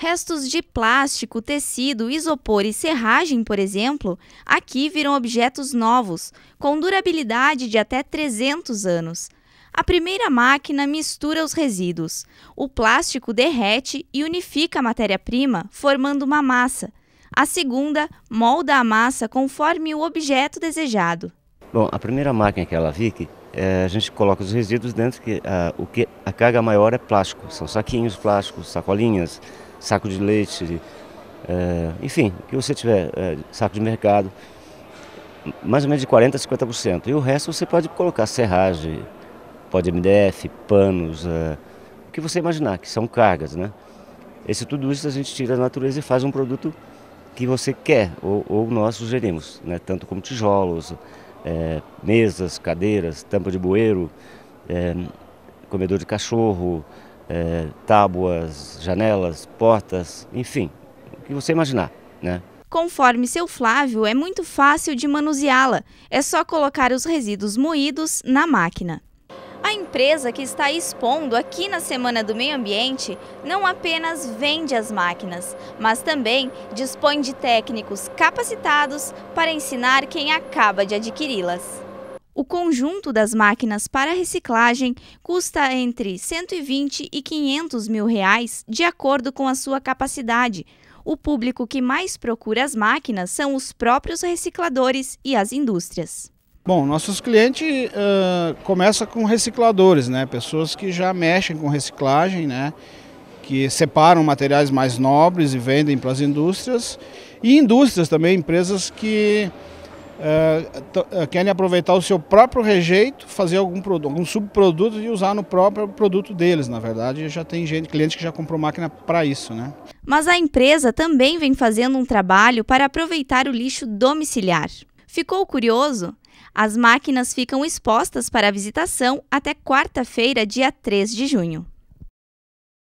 Restos de plástico, tecido, isopor e serragem, por exemplo, aqui viram objetos novos, com durabilidade de até 300 anos. A primeira máquina mistura os resíduos. O plástico derrete e unifica a matéria-prima, formando uma massa. A segunda molda a massa conforme o objeto desejado. Bom, a primeira máquina que ela vi, que é, a gente coloca os resíduos dentro, que, a, ah, o que a carga maior é plástico, são saquinhos plásticos, sacolinhas, saco de leite, é, enfim, o que você tiver, é, saco de mercado, mais ou menos de 40% a 50%. E o resto você pode colocar serragem, pode MDF, panos, é, o que você imaginar, que são cargas, né? Esse tudo isso a gente tira da natureza e faz um produto que você quer, ou, ou nós sugerimos, né? tanto como tijolos, é, mesas, cadeiras, tampa de bueiro, é, comedor de cachorro, é, tábuas, janelas, portas, enfim, o que você imaginar, né? Conforme seu Flávio, é muito fácil de manuseá-la. É só colocar os resíduos moídos na máquina. A empresa que está expondo aqui na Semana do Meio Ambiente não apenas vende as máquinas, mas também dispõe de técnicos capacitados para ensinar quem acaba de adquiri-las. O conjunto das máquinas para reciclagem custa entre 120 e 500 mil reais, de acordo com a sua capacidade. O público que mais procura as máquinas são os próprios recicladores e as indústrias. Bom, nossos clientes uh, começam com recicladores, né? Pessoas que já mexem com reciclagem, né? que separam materiais mais nobres e vendem para as indústrias, e indústrias também, empresas que é, é, querem aproveitar o seu próprio rejeito, fazer algum, algum subproduto e usar no próprio produto deles. Na verdade, já tem gente, cliente que já comprou máquina para isso, né? Mas a empresa também vem fazendo um trabalho para aproveitar o lixo domiciliar. Ficou curioso? As máquinas ficam expostas para visitação até quarta-feira, dia 3 de junho.